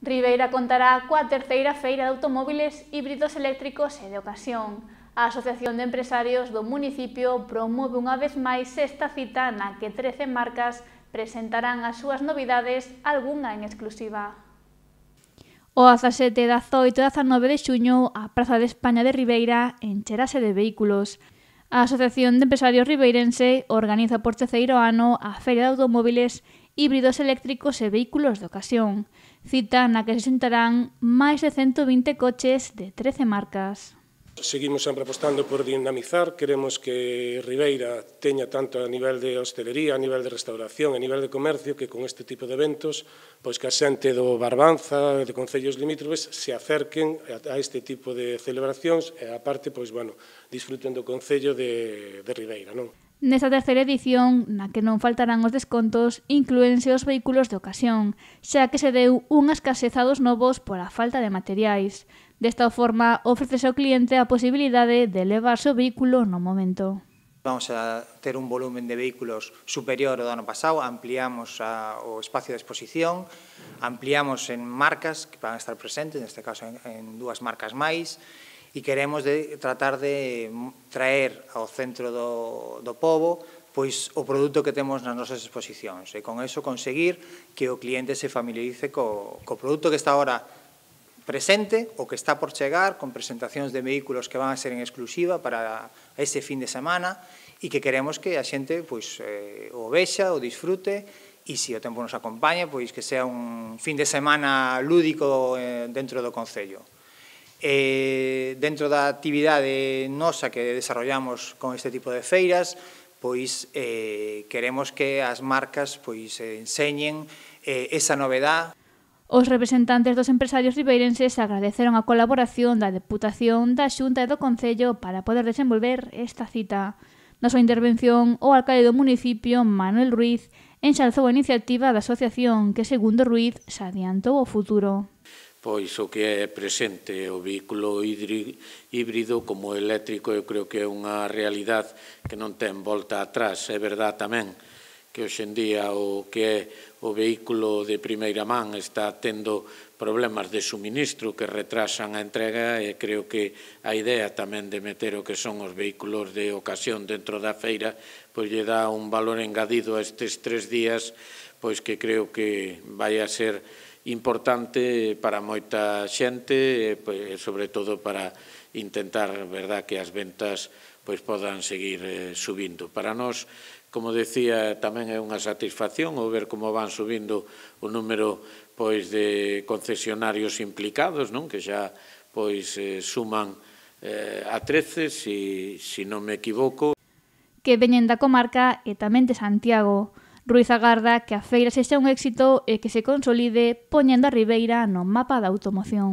Ribeira contará coa terceira feira de automóviles híbridos eléctricos e de ocasión. A Asociación de Empresarios do municipio promove unha vez máis esta cita na que 13 marcas presentarán as súas novidades, algunha en exclusiva. O 17, 18 e 19 de xuño, a Praza de España de Ribeira encherase de vehículos. A Asociación de Empresarios Ribeirense organiza por terceiro ano a Feria de Automóviles híbridos eléctricos e vehículos de ocasión, cita na que se sentarán máis de 120 coches de 13 marcas. Seguimos sempre apostando por dinamizar, queremos que Ribeira teña tanto a nivel de hostelería, a nivel de restauración, a nivel de comercio, que con este tipo de eventos, pois que a xente do Barbanza, de concellos limítrofes, se acerquen a este tipo de celebracións e aparte, pois, bueno, disfruten do concello de, de Ribeira, non? Nesta terceira edición, na que non faltarán os descontos, incluense os vehículos de ocasión, xa que se deu unha escaseza dos novos pola falta de materiais. Desta forma, ofrece ao cliente a posibilidade de levar o vehículo no momento. Vamos a ter un volumen de vehículos superior ao do ano pasado, ampliamos a, o espacio de exposición, ampliamos en marcas que van a estar presentes, neste caso en, en dúas marcas máis, e queremos de, tratar de traer ao centro do, do povo pois o produto que temos nas nosas exposicións e con eso conseguir que o cliente se familiarice co, co produto que está ahora presente o que está por chegar con presentacións de vehículos que van a ser en exclusiva para ese fin de semana e que queremos que a xente pois, eh, o vexa, o disfrute e se o tempo nos acompaña, pois que sea un fin de semana lúdico eh, dentro do Concello. Eh, dentro da actividade nosa que desarrollamos con este tipo de feiras, pois eh, queremos que as marcas pois enseñen eh, esa novedad. Os representantes dos empresarios ribeirenses agradeceron a colaboración da Deputación da Xunta e do Concello para poder desenvolver esta cita. Na súa intervención, o alcalde do municipio, Manuel Ruiz, enxalzou a iniciativa da asociación que, segundo Ruiz, se adiantou ao futuro pois o que é presente o vehículo híbrido como eléctrico eu creo que é unha realidade que non ten volta atrás. É verdade tamén que hoxendía o que é o vehículo de primeira man está tendo problemas de suministro que retrasan a entrega e creo que a idea tamén de meter o que son os vehículos de ocasión dentro da feira pois lle dá un valor engadido a estes tres días pois que creo que vai a ser importante para moita xente pois, e sobre todo para intentar verdad, que as ventas pois podan seguir eh, subindo. Para nós, como decía, tamén é unha satisfacción o ver como van subindo o número pois de concesionarios implicados, non? que xa pois eh, suman eh, a 13, si, si non me equivoco. Que veñen da comarca e tamén de Santiago. Ruiz agarda que a feira sexa un éxito e que se consolide poñendo a Ribeira no mapa da automoción.